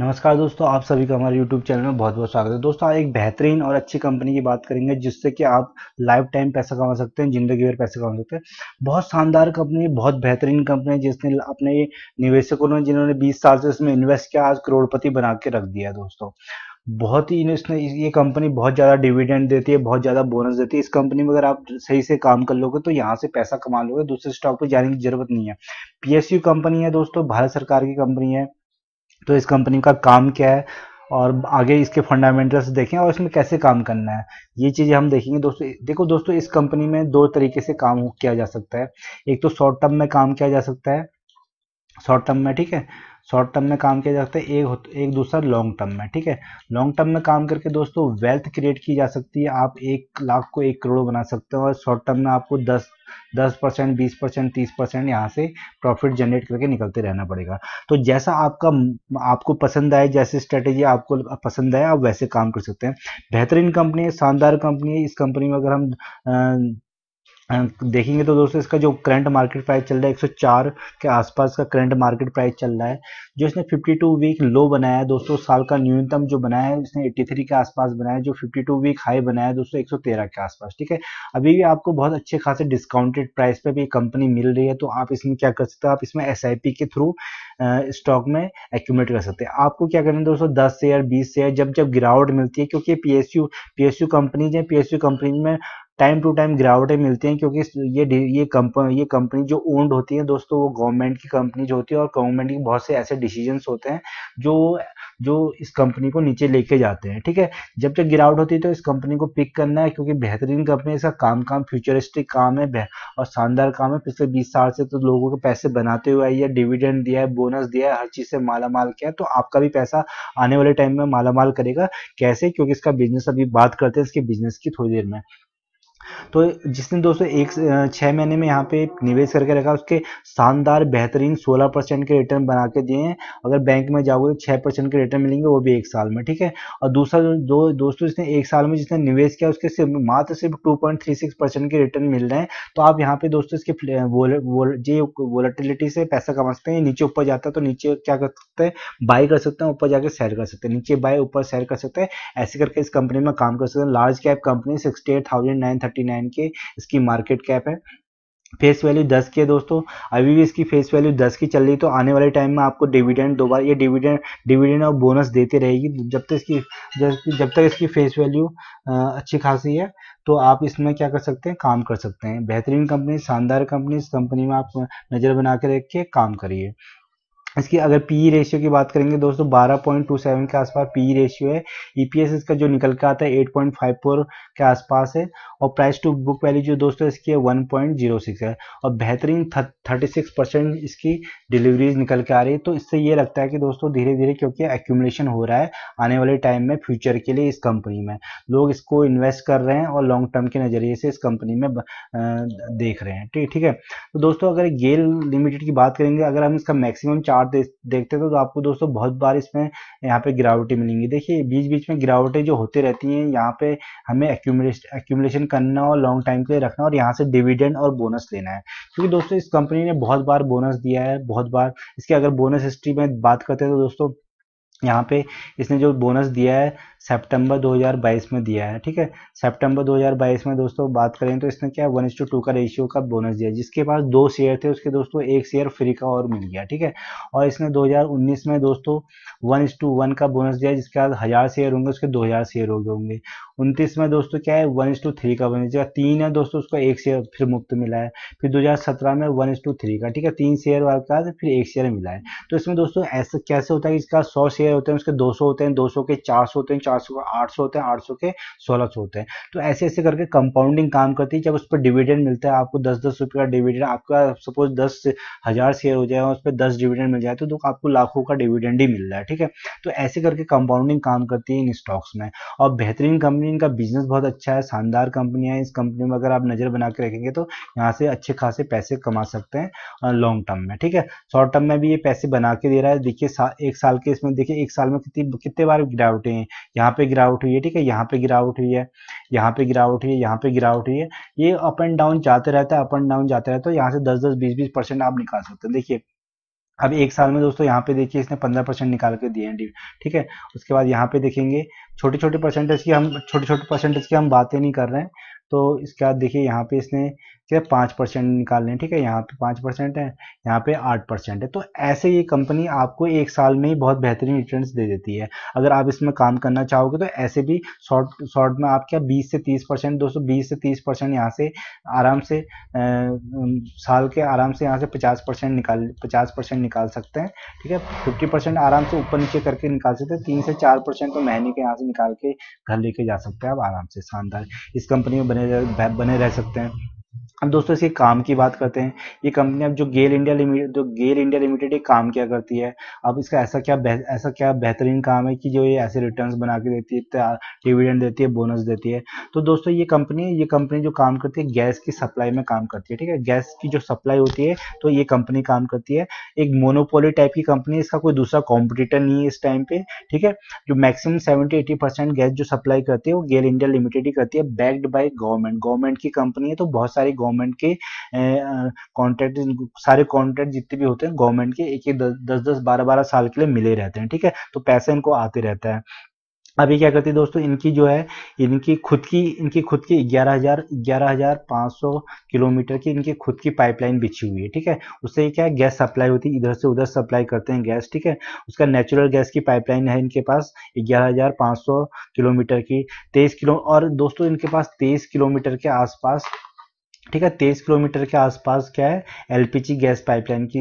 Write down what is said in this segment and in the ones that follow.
नमस्कार दोस्तों आप सभी का हमारे YouTube चैनल में बहुत बहुत स्वागत है दोस्तों आज एक बेहतरीन और अच्छी कंपनी की बात करेंगे जिससे कि आप लाइफ टाइम पैसा कमा सकते हैं जिंदगी भर पैसा कमा सकते हैं बहुत शानदार कंपनी बहुत बेहतरीन कंपनी है जिसने अपने निवेशकों ने जिन्होंने 20 साल से इसमें इन्वेस्ट किया आज करोड़पति बना के रख दिया दोस्तों बहुत ही इसने ये कंपनी बहुत ज़्यादा डिविडेंड देती है बहुत ज़्यादा बोनस देती है इस कंपनी में अगर आप सही से काम कर लोगे तो यहाँ से पैसा कमा लोगे दूसरे स्टॉक पर जाने की जरूरत नहीं है पीएसयू कंपनी है दोस्तों भारत सरकार की कंपनी है तो इस कंपनी का काम क्या है और आगे इसके फंडामेंटल्स देखें और इसमें कैसे काम करना है ये चीज़ें हम देखेंगे दोस्तों देखो दोस्तों इस कंपनी में दो तरीके से काम किया जा सकता है एक तो शॉर्ट टर्म में काम किया जा सकता है शॉर्ट टर्म में ठीक है शॉर्ट टर्म में काम किया जा सकता है एक एक दूसरा लॉन्ग टर्म में ठीक है लॉन्ग टर्म में काम करके दोस्तों वेल्थ क्रिएट की जा सकती है आप एक लाख को एक करोड़ बना सकते हो और शॉर्ट टर्म में आपको दस दस परसेंट बीस परसेंट तीस परसेंट यहाँ से प्रॉफिट जनरेट करके निकलते रहना पड़ेगा तो जैसा आपका आपको पसंद आए जैसे स्ट्रेटेजी आपको पसंद आए आप वैसे काम कर सकते हैं बेहतरीन कंपनी है शानदार कंपनी है इस कंपनी में अगर हम देखेंगे तो दोस्तों इसका जो करंट मार्केट प्राइस चल रहा है 104 के आसपास का करंट मार्केट प्राइस चल रहा है जो इसने 52 वीक लो बनाया है दोस्तों साल का न्यूनतम जो बनाया है इसने 83 के आसपास बनाया है जो 52 वीक हाई बनाया है दोस्तों 113 के आसपास ठीक है अभी भी आपको बहुत अच्छे खासे डिस्काउंटेड प्राइस पर भी कंपनी मिल रही है तो आप इसमें क्या कर सकते हो आप इसमें एस के थ्रू स्टॉक में एक्यूमेट कर सकते हैं आपको क्या करना है दोस्तों दस शेयर बीस शेयर जब जब गिरावट मिलती है क्योंकि पी एस कंपनीज है पी कंपनी में टाइम टू टाइम गिरावटें मिलती हैं क्योंकि ये ये कंपनी ये कंपनी जो ओन्ड होती है दोस्तों वो गवर्नमेंट की कंपनी जो होती है और गवर्नमेंट के बहुत से ऐसे डिसीजंस होते हैं जो जो इस कंपनी को नीचे लेके जाते हैं ठीक है जब जब गिरावट होती है तो इस कंपनी को पिक करना है क्योंकि बेहतरीन कंपनी इसका काम काम फ्यूचरिस्टिक काम है और शानदार काम है पिछले बीस साल से तो लोगों के पैसे बनाते हुए आई है डिविडेंड दिया है बोनस दिया है हर चीज़ से माला माल किया है तो आपका भी पैसा आने वाले टाइम में माला माल करेगा कैसे क्योंकि इसका बिजनेस अभी बात करते हैं इसके बिजनेस की थोड़ी देर में तो जिसने दोस्तों एक छः महीने में यहाँ पे निवेश करके रखा उसके शानदार बेहतरीन 16 परसेंट के रिटर्न बना के दिए हैं अगर बैंक में जाओगे तो छः परसेंट के रिटर्न मिलेंगे वो भी एक साल में ठीक है और दूसरा जो दोस्तों जिसने एक साल में जिसने निवेश किया उसके सिर्फ मात्र सिर्फ टू पॉइंट परसेंट के रिटर्न मिल रहे हैं तो आप यहाँ पे दोस्तों इसके ये वोलेटिलिटी से पैसा कमा सकते हैं नीचे ऊपर जाता है तो नीचे क्या कर सकते हैं बाई कर सकते हैं ऊपर जाकर सैर कर सकते हैं नीचे बाय ऊपर सैर कर सकते हैं ऐसे करके इस कंपनी में काम कर सकते हैं large cap company sixty eight 39 के इसकी मार्केट कैप है फेस वैल्यू 10 की है दोस्तों अभी भी इसकी फेस वैल्यू 10 की चल रही तो आने वाले टाइम में आपको डिविडेंड दो ये डिविडेंड डिविडेंड और बोनस देती रहेगी जब तक इसकी जब तक इसकी फेस वैल्यू अच्छी खासी है तो आप इसमें क्या कर सकते हैं काम कर सकते हैं बेहतरीन कंपनी शानदार कंपनी इस कंपनी में आप नज़र बना के रख के काम करिए इसकी अगर पी रेशियो e की बात करेंगे दोस्तों बारह पॉइंट टू सेवन के आसपास पी रेशियो e है ईपीएस e इसका जो निकल के आता है एट पॉइंट फाइव फोर के आसपास है और प्राइस टू बुक वैल्यू जो दोस्तों इसकी है सिक्स है और बेहतरीन थर्टी सिक्स परसेंट इसकी डिलीवरीज निकल के आ रही है तो इससे ये लगता है कि दोस्तों धीरे धीरे क्योंकि एक्यूमलेशन हो रहा है आने वाले टाइम में फ्यूचर के लिए इस कंपनी में लोग इसको इन्वेस्ट कर रहे हैं और लॉन्ग टर्म के नज़रिए से इस कंपनी में देख रहे हैं ठीक है तो दोस्तों अगर गेल लिमिटेड की बात करेंगे अगर हम इसका मैक्सिमम चार्ज चार्ट दे, देखते हो तो आपको दोस्तों बहुत बार इसमें यहाँ पे गिरावटें मिलेंगी देखिए बीच बीच में गिरावटें जो होती रहती हैं यहाँ पे हमें एक्यूमलेशन करना और लॉन्ग टाइम के लिए रखना और यहाँ से डिविडेंड और बोनस लेना है क्योंकि दोस्तों इस कंपनी ने बहुत बार बोनस दिया है बहुत बार इसके अगर बोनस हिस्ट्री में बात करते हैं तो दोस्तों यहाँ पे इसने जो बोनस दिया है सितंबर 2022 में दिया है ठीक है सितंबर 2022 में दोस्तों बात करें तो इसने क्या वन टू टू का रेशियो का बोनस दिया जिसके पास दो शेयर थे उसके दोस्तों एक शेयर फ्री का और मिल गया ठीक है और इसने 2019 में दोस्तों वन वन का बोनस दिया जिसके बाद हज़ार शेयर होंगे उसके दो हज़ार शेयर हो गए होंगे उनतीस में दोस्तों क्या है वन टू थ्री का बोनस दिया तीन है दोस्तों उसको एक शेयर फिर मुफ्त मिला है फिर सत्रह में वन टू थ्री का ठीक है तीन शेयर वाले का फिर एक शेयर मिला है तो इसमें दोस्तों ऐसा कैसे होता है इसका सौ शेयर होते हैं उसके दो होते हैं दो के चार होते हैं चार सौ आठ सौ होता है आठ सौ के सोलह सौ होते हैं तो ऐसे ऐसे करके कंपाउंडिंग काम करती है जब उस पर डिविडेंड मिलता है आपको दस दस रुपये का डिविडेंड आपका सपोज दस हज़ार शेयर हो जाए और उस पर दस डिविडेंड मिल जाए तो, आपको लाखों का डिविडेंड ही मिल रहा है ठीक है तो ऐसे करके कंपाउंडिंग काम करती है इन स्टॉक्स में और बेहतरीन कंपनी इनका बिजनेस बहुत अच्छा है शानदार कंपनी है इस कंपनी में अगर आप नज़र बना के रखेंगे तो यहाँ से अच्छे खासे पैसे कमा सकते हैं लॉन्ग टर्म में ठीक है शॉर्ट टर्म में भी ये पैसे बना के दे रहा है देखिए सा, एक साल के इसमें देखिए एक साल में कितनी कितने बार गिरावटें हैं यहाँ पे गिरावट हुई है ठीक है यहाँ पे गिरावट हुई है यहाँ पे गिरावट हुई है यहाँ पे गिरावट हुई है ये अप एंड डाउन जाते रहता है अप एंड डाउन जाते रहता है तो यहाँ से दस दस बीस बीस परसेंट आप निकाल सकते हैं देखिए अब एक साल में दोस्तों यहाँ पे देखिए इसने पंद्रह परसेंट निकाल के दिए हैं ठीक है उसके बाद यहाँ पे देखेंगे छोटे छोटे परसेंटेज की हम छोटे छोटे परसेंटेज की हम बातें नहीं कर रहे हैं तो इसके बाद देखिए यहाँ पे इसने है पाँच परसेंट निकाल लें ठीक है यहाँ पे पाँच परसेंट है यहाँ पे आठ परसेंट है तो ऐसे ये कंपनी आपको एक साल में ही बहुत बेहतरीन रिटर्न्स दे देती है अगर आप इसमें काम करना चाहोगे तो ऐसे भी शॉर्ट शॉर्ट में आप क्या बीस से तीस परसेंट सौ बीस से तीस परसेंट यहाँ से आराम से आ, साल के आराम से यहाँ से पचास परसेंट निकाल पचास परसेंट निकाल सकते हैं ठीक है फिफ्टी परसेंट आराम से ऊपर नीचे करके निकाल सकते हैं तीन से चार परसेंट तो महीने के यहाँ से निकाल के घर लेके जा सकते हैं आप आराम से शानदार इस कंपनी में बने बने रह सकते हैं अब दोस्तों इसके काम की बात करते हैं ये कंपनी अब जो गेल इंडिया लिमिटेड जो गेल इंडिया लिमिटेड ये काम क्या करती है अब इसका ऐसा क्या ऐसा क्या बेहतरीन काम है कि जो ये ऐसे रिटर्न्स बना के देती है डिविडेंड देती है बोनस देती है तो दोस्तों ये कंपनी ये कंपनी जो काम करती है गैस की सप्लाई में काम करती है ठीक है गैस की जो सप्लाई होती है तो ये कंपनी काम करती है एक मोनोपोली टाइप की कंपनी इसका कोई दूसरा कॉम्पिटिटर नहीं है इस टाइम पे ठीक है जो maximum seventy eighty percent gas जो सप्लाई करती है वो गेल इंडिया लिमिटेड ही करती है बैक्ड बाई गवर्नमेंट गवर्नमेंट की कंपनी है तो बहुत सारी गवर्नमेंट के कॉन्ट्रैक्ट सारे कॉन्ट्रैक्ट जितने भी होते हैं गवर्नमेंट के एक एक दस दस बारह बारह साल के लिए मिले रहते हैं ठीक है तो पैसे इनको आते रहता है अभी क्या करती है दोस्तों इनकी जो है इनकी खुद की इनकी खुद की 11000 11500 ग्यारह किलोमीटर की इनकी खुद की पाइपलाइन बिछी हुई है ठीक है उससे क्या है गैस सप्लाई होती है इधर से उधर सप्लाई करते हैं गैस ठीक है उसका नेचुरल गैस की पाइपलाइन है इनके पास 11500 किलोमीटर की तेईस किलो और दोस्तों इनके पास तेईस किलोमीटर के आसपास ठीक है तेईस किलोमीटर के आसपास क्या है एलपीजी गैस पाइपलाइन की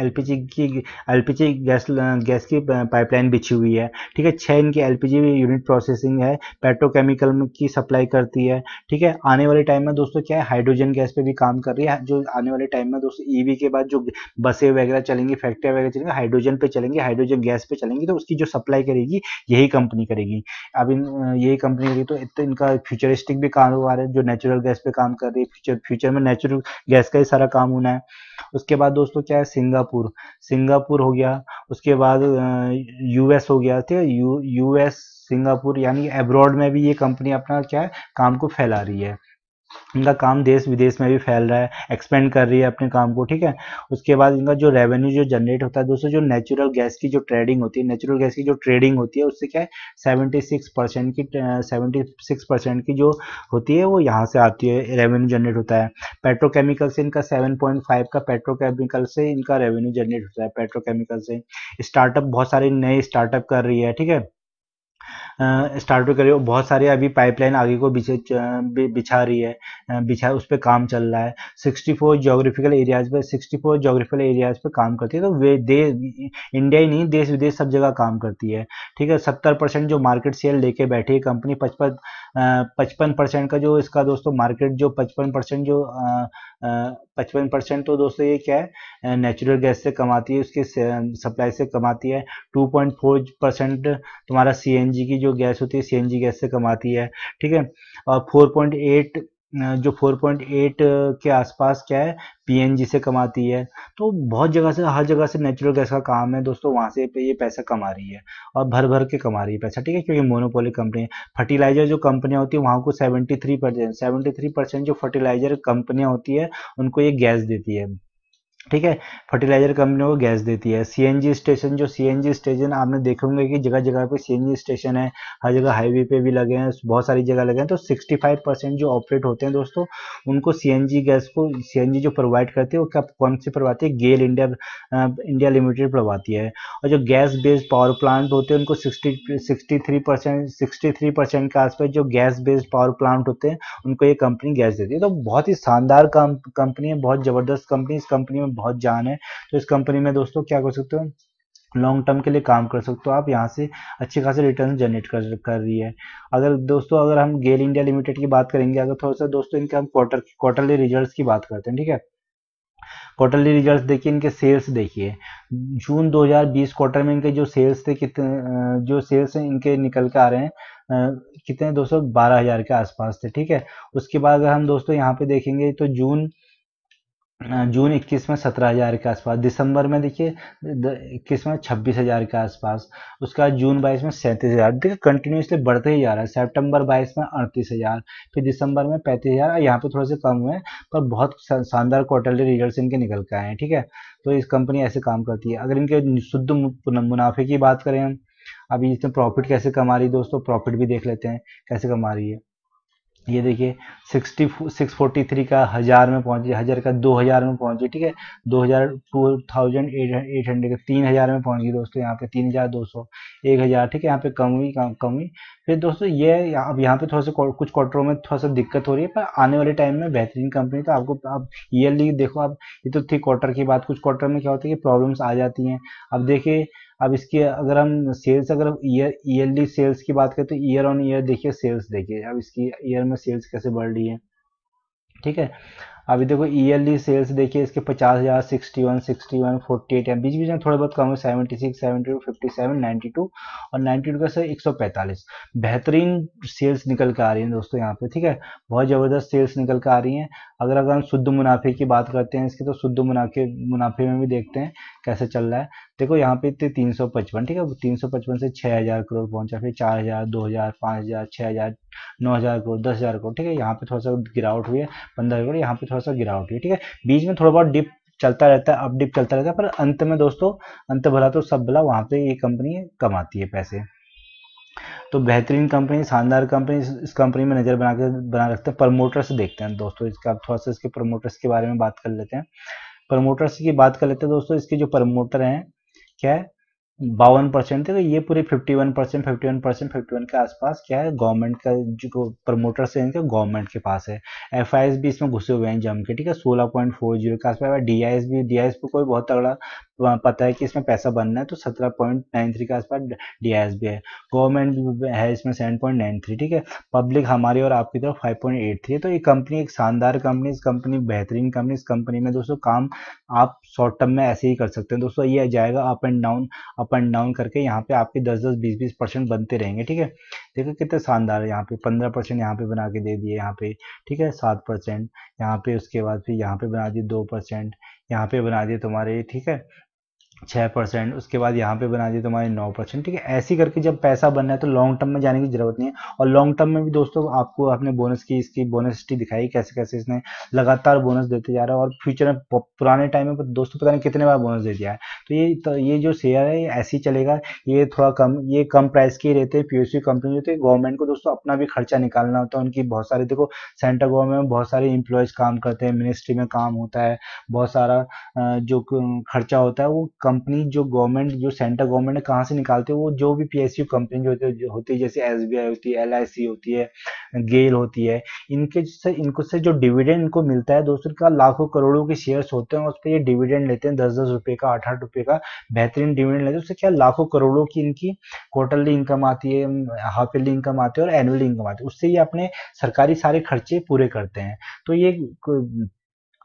एलपीजी की एलपीजी गैस गैस की पाइपलाइन बिछी हुई है ठीक है छः इनकी एलपीजी यूनिट प्रोसेसिंग है पेट्रोकेमिकल की सप्लाई करती है ठीक है आने वाले टाइम में दोस्तों क्या है हाइड्रोजन गैस पे भी काम कर रही है जो आने वाले टाइम में दोस्तों ईवी के बाद जो बसें वगैरह चलेंगी फैक्ट्री वगैरह चलेंगी हाइड्रोजन पे चलेंगी हाइड्रोजन गैस पे चलेंगी तो उसकी जो सप्लाई करेगी यही कंपनी करेगी अब इन यही कंपनी करेगी तो इनका फ्यूचरिस्टिक भी काम हुआ है जो नेचुरल गैस पे काम कर रही है फ्यूचर फ्यूचर में नेचुरल गैस का ही सारा काम होना है उसके बाद दोस्तों क्या है सिंगापुर सिंगापुर हो गया उसके बाद यूएस हो गया ठीक है यू यूएस सिंगापुर यानी एब्रॉड में भी ये कंपनी अपना क्या है काम को फैला रही है इनका काम देश विदेश में भी फैल रहा है एक्सपेंड कर रही है अपने काम को ठीक है उसके बाद इनका जो रेवेन्यू जो जनरेट होता है दोस्तों जो नेचुरल गैस की जो ट्रेडिंग होती है नेचुरल गैस की जो ट्रेडिंग होती है उससे क्या है सेवेंटी सिक्स परसेंट की सेवेंटी सिक्स परसेंट की जो होती है वो यहाँ से आती है रेवेन्यू जनरेट होता है पेट्रोकेमिकल से इनका सेवन पॉइंट फाइव का पेट्रोकेमिकल से इनका रेवेन्यू जनरेट होता है पेट्रोकेमिकल से स्टार्टअप बहुत सारे नए स्टार्टअप कर रही है ठीक है स्टार्ट करे बहुत सारे अभी पाइपलाइन आगे को बिछे बिछा रही है बिछा उस पर काम चल रहा है 64 जोग्राफिकल एरियाज पर 64 जोग्राफिकल एरियाज पर काम करती है तो वे देश इंडिया ही नहीं देश विदेश सब जगह काम करती है ठीक है सत्तर परसेंट जो मार्केट शेयर लेके बैठी है कंपनी पचपन पचपन परसेंट का जो इसका दोस्तों मार्केट जो पचपन परसेंट जो पचपन परसेंट तो दोस्तों ये क्या है नेचुरल गैस से कमाती है उसके सप्लाई से कमाती है टू पॉइंट फोर परसेंट तुम्हारा सी एन एलपीजी की जो गैस होती है सीएनजी गैस से कमाती है ठीक है और 4.8 जो 4.8 के आसपास क्या है पीएनजी से कमाती है तो बहुत जगह से हर जगह से नेचुरल गैस का काम है दोस्तों वहाँ से ये पैसा कमा रही है और भर भर के कमा रही है पैसा ठीक है क्योंकि मोनोपोली कंपनी है फर्टिलाइजर जो कंपनियाँ होती है वहाँ को 73 परसेंट सेवेंटी जो फर्टिलाइजर कंपनियाँ होती है उनको ये गैस देती है ठीक है फर्टिलाइजर कंपनी को गैस देती है सीएनजी स्टेशन जो सीएनजी स्टेशन आपने देखे होंगे कि जगह जगह पे सीएनजी स्टेशन है हर जगह हाईवे पे भी लगे हैं बहुत सारी जगह लगे हैं तो 65 परसेंट जो ऑपरेट होते हैं दोस्तों उनको सीएनजी गैस को सीएनजी जो प्रोवाइड करती है वो क्या कौन सी प्रवाती है गेल इंडिया इंडिया लिमिटेड प्रवाती है और जो गैस बेस्ड पावर प्लांट होते हैं उनको sixty sixty three percent sixty three percent के आसपास जो गैस बेस्ड पावर प्लांट होते हैं उनको ये कंपनी गैस देती है तो बहुत ही शानदार कंपनी है बहुत ज़बरदस्त कंपनी इस कंपनी में बहुत जान है तो इस कंपनी में दोस्तों क्या कर सकते हो लॉन्ग टर्म के लिए काम कर सकते हो आप यहाँ से अच्छे खासे रिटर्न जनरेट कर कर रही है अगर दोस्तों अगर हम गेल इंडिया लिमिटेड की बात करेंगे अगर थोड़ा सा दोस्तों इनके हम क्वार्टर क्वार्टरली रिजल्ट्स की बात करते हैं ठीक है क्वार्टरली रिजल्ट्स देखिए इनके सेल्स देखिए जून 2020 क्वार्टर में इनके जो सेल्स थे कितने जो सेल्स हैं इनके निकल के आ रहे हैं कितने दोस्तों बारह हजार के आसपास थे ठीक है उसके बाद अगर हम दोस्तों यहाँ पे देखेंगे तो जून जून 21 में 17000 के आसपास दिसंबर में देखिए इक्कीस में 26000 के आसपास उसका जून 22 में 37000 देखिए कंटिन्यूसली बढ़ते ही जा रहा है सितंबर 22 में 38000 फिर दिसंबर में 35000 और यहाँ पे थोड़े से कम हुए पर बहुत शानदार क्वार्टरली रिजल्ट इनके निकल के आए हैं ठीक है तो इस कंपनी ऐसे काम करती है अगर इनके शुद्ध मुनाफे की बात करें हम अभी इसमें प्रॉफिट कैसे कमा रही है दोस्तों प्रॉफिट भी देख लेते हैं कैसे कमा रही है ये देखिए सिक्सटी सिक्स फोर्टी थ्री का हज़ार में पहुंची हज़ार का दो हज़ार में पहुंची ठीक है दो हज़ार two thousand eight eight hundred का तीन हज़ार में पहुंच गई दोस्तों यहाँ पे तीन हज़ार दो सौ एक हज़ार ठीक है यहाँ पे कम हुई कम कम हुई फिर दोस्तों ये अब यहाँ पे थोड़ा सा कुछ क्वार्टरों में थोड़ा सा दिक्कत हो रही है पर आने वाले टाइम में बेहतरीन कंपनी तो आपको अब ईयरली देखो आप ये तो थी क्वार्टर की बात कुछ क्वार्टर में क्या होता है कि प्रॉब्लम्स आ जाती हैं अब देखिए अब इसके अगर हम सेल्स अगर ईयर ईयरली सेल्स की बात करें तो ईयर ऑन ईयर देखिए सेल्स देखिए अब इसकी ईयर में सेल्स कैसे बढ़ रही है ठीक है अभी देखो ईयरली सेल्स देखिए इसके पचास हज़ार sixty one sixty one forty eight बीच बीच में थोड़े बहुत कम है seventy six seventy two fifty seven ninety two और नाइन्टी टू का सर एक सौ पैंतालीस बेहतरीन सेल्स निकल के आ रही हैं दोस्तों यहाँ पे ठीक है बहुत ज़बरदस्त सेल्स निकल के आ रही हैं अगर अगर हम शुद्ध मुनाफे की बात करते हैं इसके तो शुद्ध मुनाफे मुनाफे में भी देखते हैं कैसे चल रहा है देखो यहाँ पे इतने तीन सौ पचपन ठीक है तीन सौ पचपन से छः हज़ार करोड़ पहुँचा फिर चार हज़ार दो हज़ार पाँच हज़ार छः हज़ार नौ हज़ार करोड़ दस हज़ार करोड़ ठीक है यहाँ पे थोड़ा सा गिरावट हुई है पंद्रह करोड़ यहाँ पे थोड़ा थोड़ा सा गिरावट हुई ठीक है बीच में थोड़ा बहुत डिप चलता रहता है अप डिप चलता रहता है पर अंत में दोस्तों अंत भला तो सब भला वहाँ पे ये कंपनी कमाती है पैसे तो बेहतरीन कंपनी शानदार कंपनी इस कंपनी में नज़र बना के बना रखते हैं प्रमोटर्स देखते हैं दोस्तों इसका थोड़ा सा इसके प्रमोटर्स के बारे में बात कर लेते हैं प्रमोटर्स की बात कर लेते हैं दोस्तों इसके जो प्रमोटर हैं क्या है बावन परसेंट थे तो ये पूरे fifty one percent fifty one percent fifty one के आसपास क्या है गवर्नमेंट का जो प्रमोटर्स हैं इनके गवर्नमेंट के पास है एफ भी इसमें घुसे हुए हैं जम के ठीक है सोलह पॉइंट फोर जीरो के आसपास डी आई एस भी डी आई एस पर कोई बहुत तगड़ा पता है कि इसमें पैसा बनना है तो सत्रह पॉइंट नाइन थ्री के आसपास डी आई एस बी है गवर्नमेंट है इसमें सेवन पॉइंट नाइन थ्री ठीक है पब्लिक हमारी और आपकी तरफ फाइव पॉइंट एट थ्री है तो ये कंपनी एक शानदार कंपनी इस कंपनी बेहतरीन कंपनी इस कंपनी में दोस्तों काम आप शॉर्ट टर्म में ऐसे ही कर सकते हैं दोस्तों ये जाएगा up and down up and down करके यहाँ पे आपके दस दस बीस बीस परसेंट बनते रहेंगे ठीक है देखो कितने शानदार है यहाँ पे पंद्रह परसेंट यहाँ पे बना के दे दिए यहाँ पे ठीक है सात परसेंट यहाँ पे उसके बाद फिर यहाँ पे बना दिए दो परसेंट यहाँ पे बना दिए तुम्हारे ठीक है छः परसेंट उसके बाद यहाँ पे बना दिए तुम्हारे नौ परसेंट ठीक है ऐसी करके जब पैसा बनना है तो लॉन्ग टर्म में जाने की जरूरत नहीं है और लॉन्ग टर्म में भी दोस्तों आपको अपने बोनस की इसकी बोनस हिस्ट्री दिखाई कैसे कैसे इसने लगातार बोनस देते जा रहा है और फ्यूचर में पुराने टाइम में दोस्तों पता नहीं कितने बार बोनस दे दिया है तो ये तो ये जो शेयर है ये ऐसे ही चलेगा ये थोड़ा कम ये कम प्राइस के रहते हैं पी कंपनी रहती है गवर्नमेंट को दोस्तों अपना भी खर्चा निकालना होता है उनकी बहुत सारे देखो सेंट्रल गवर्नमेंट में बहुत सारे इंप्लॉयज काम करते हैं मिनिस्ट्री में काम होता है बहुत सारा जो खर्चा होता है वो कंपनी जो गवर्नमेंट जो सेंट्रल गवर्नमेंट है कहाँ से निकालते हैं वो जो भी पी कंपनी जो होती है होती है जैसे एस होती है एल होती है गेल होती है इनके से इनको से जो डिविडेंड इनको मिलता है दोस्तों का लाखों करोड़ों के शेयर्स होते हैं उस पर ये डिविडेंड लेते हैं दस दस रुपये का आठ आठ रुपये का बेहतरीन डिविडेंड लेते हैं उससे क्या लाखों करोड़ों की इनकी क्वार्टरली इनकम आती है हाफ ईयरली इनकम आती है और एनुअली इनकम आती है उससे ये अपने सरकारी सारे खर्चे पूरे करते हैं तो ये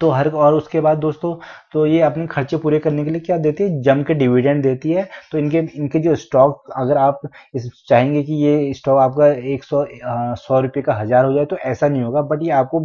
तो हर और उसके बाद दोस्तों तो ये अपने खर्चे पूरे करने के लिए क्या देती है जम के डिविडेंड देती है तो इनके इनके जो स्टॉक अगर आप इस चाहेंगे कि ये स्टॉक आपका एक सौ सौ रुपये का हज़ार हो जाए तो ऐसा नहीं होगा बट ये आपको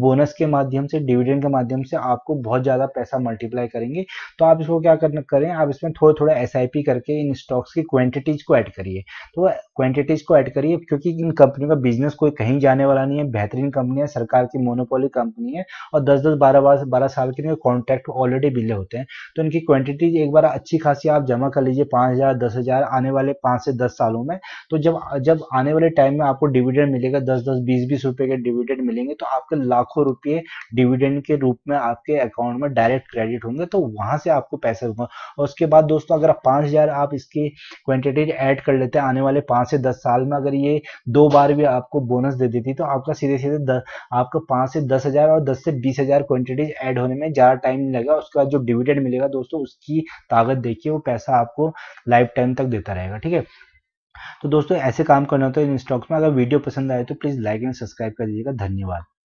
बोनस के माध्यम से डिविडेंड के माध्यम से आपको बहुत ज़्यादा पैसा मल्टीप्लाई करेंगे तो आप इसको क्या करें आप इसमें थोड़ा थोड़ा एस करके इन स्टॉक्स की क्वान्टिटीज़ को ऐड करिए तो क्वांटिटीज को ऐड करिए क्योंकि इन कंपनियों का बिजनेस कोई कहीं जाने वाला नहीं है बेहतरीन कंपनी है सरकार की मोनोपोली कंपनी है और 10 दस बारह बारह साल के लिए कॉन्ट्रैक्ट ऑलरेडी मिले होते हैं तो इनकी क्वांटिटीज एक बार अच्छी खासी आप जमा कर लीजिए पाँच हज़ार दस हज़ार आने वाले पाँच से दस सालों में तो जब जब आने वाले टाइम में आपको डिविडेंड मिलेगा दस दस बीस बीस रुपये के डिविडेंड मिलेंगे तो आपके लाखों रुपये डिविडेंड के रूप में आपके अकाउंट में डायरेक्ट क्रेडिट होंगे तो वहाँ से आपको पैसे होंगे और उसके बाद दोस्तों अगर आप पाँच आप इसकी क्वान्टिटीज ऐड कर लेते हैं आने वाले पाँच से दस साल में अगर ये दो बार भी आपको बोनस दे देती तो आपका सीधे सीधे दस आपका पाँच से दस हज़ार और दस से बीस हज़ार क्वान्टिटीज ऐड होने में ज़्यादा टाइम नहीं लगेगा बाद जो डिविडेंड मिलेगा दोस्तों उसकी ताकत देखिए वो पैसा आपको लाइफ टाइम तक देता रहेगा ठीक है तो दोस्तों ऐसे काम करना होता है इन स्टॉक्स में अगर वीडियो पसंद आए तो प्लीज़ लाइक एंड सब्सक्राइब कर दीजिएगा धन्यवाद